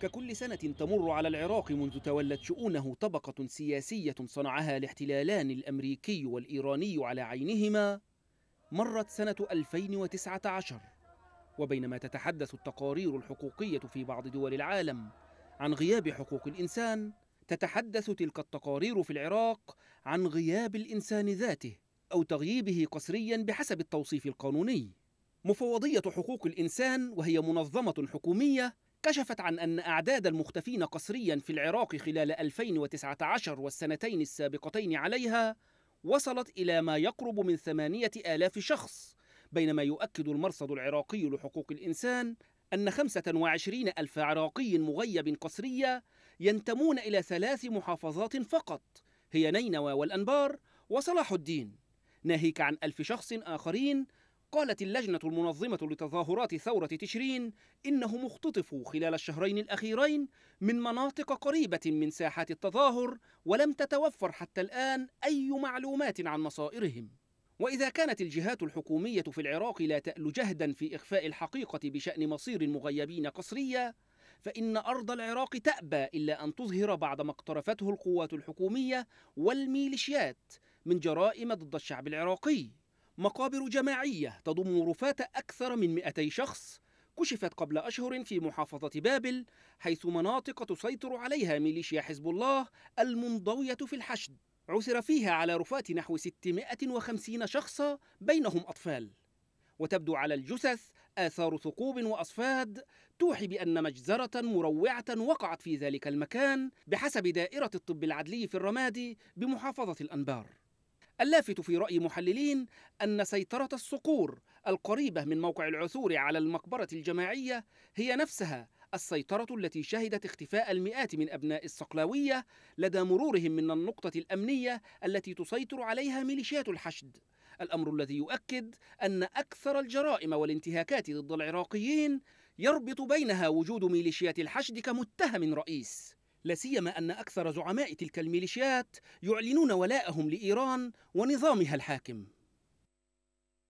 ككل سنة تمر على العراق منذ تولت شؤونه طبقة سياسية صنعها الاحتلالان الأمريكي والإيراني على عينهما مرت سنة 2019 وبينما تتحدث التقارير الحقوقية في بعض دول العالم عن غياب حقوق الإنسان تتحدث تلك التقارير في العراق عن غياب الإنسان ذاته أو تغييبه قسريا بحسب التوصيف القانوني مفوضية حقوق الإنسان وهي منظمة حكومية كشفت عن أن أعداد المختفين قسريا في العراق خلال 2019 والسنتين السابقتين عليها وصلت إلى ما يقرب من ثمانية آلاف شخص بينما يؤكد المرصد العراقي لحقوق الإنسان أن 25 ألف عراقي مغيب قسرية ينتمون إلى ثلاث محافظات فقط هي نينوى والأنبار وصلاح الدين ناهيك عن ألف شخص آخرين قالت اللجنة المنظمة لتظاهرات ثورة تشرين إنهم اختطفوا خلال الشهرين الأخيرين من مناطق قريبة من ساحات التظاهر ولم تتوفر حتى الآن أي معلومات عن مصائرهم وإذا كانت الجهات الحكومية في العراق لا تأل جهدا في إخفاء الحقيقة بشأن مصير المغيبين قسرية فإن أرض العراق تأبى إلا أن تظهر بعد ما اقترفته القوات الحكومية والميليشيات من جرائم ضد الشعب العراقي مقابر جماعية تضم رفاة أكثر من 200 شخص كشفت قبل أشهر في محافظة بابل حيث مناطق تسيطر عليها ميليشيا حزب الله المنضوية في الحشد عثر فيها على رفاة نحو 650 شخصا بينهم أطفال وتبدو على الجثث آثار ثقوب وأصفاد توحي بأن مجزرة مروعة وقعت في ذلك المكان بحسب دائرة الطب العدلي في الرمادي بمحافظة الأنبار اللافت في رأي محللين أن سيطرة الصقور القريبة من موقع العثور على المقبرة الجماعية هي نفسها السيطرة التي شهدت اختفاء المئات من أبناء الصقلاوية لدى مرورهم من النقطة الأمنية التي تسيطر عليها ميليشيات الحشد الأمر الذي يؤكد أن أكثر الجرائم والانتهاكات ضد العراقيين يربط بينها وجود ميليشيات الحشد كمتهم رئيس لا سيما أن أكثر زعماء تلك الميليشيات يعلنون ولاءهم لإيران ونظامها الحاكم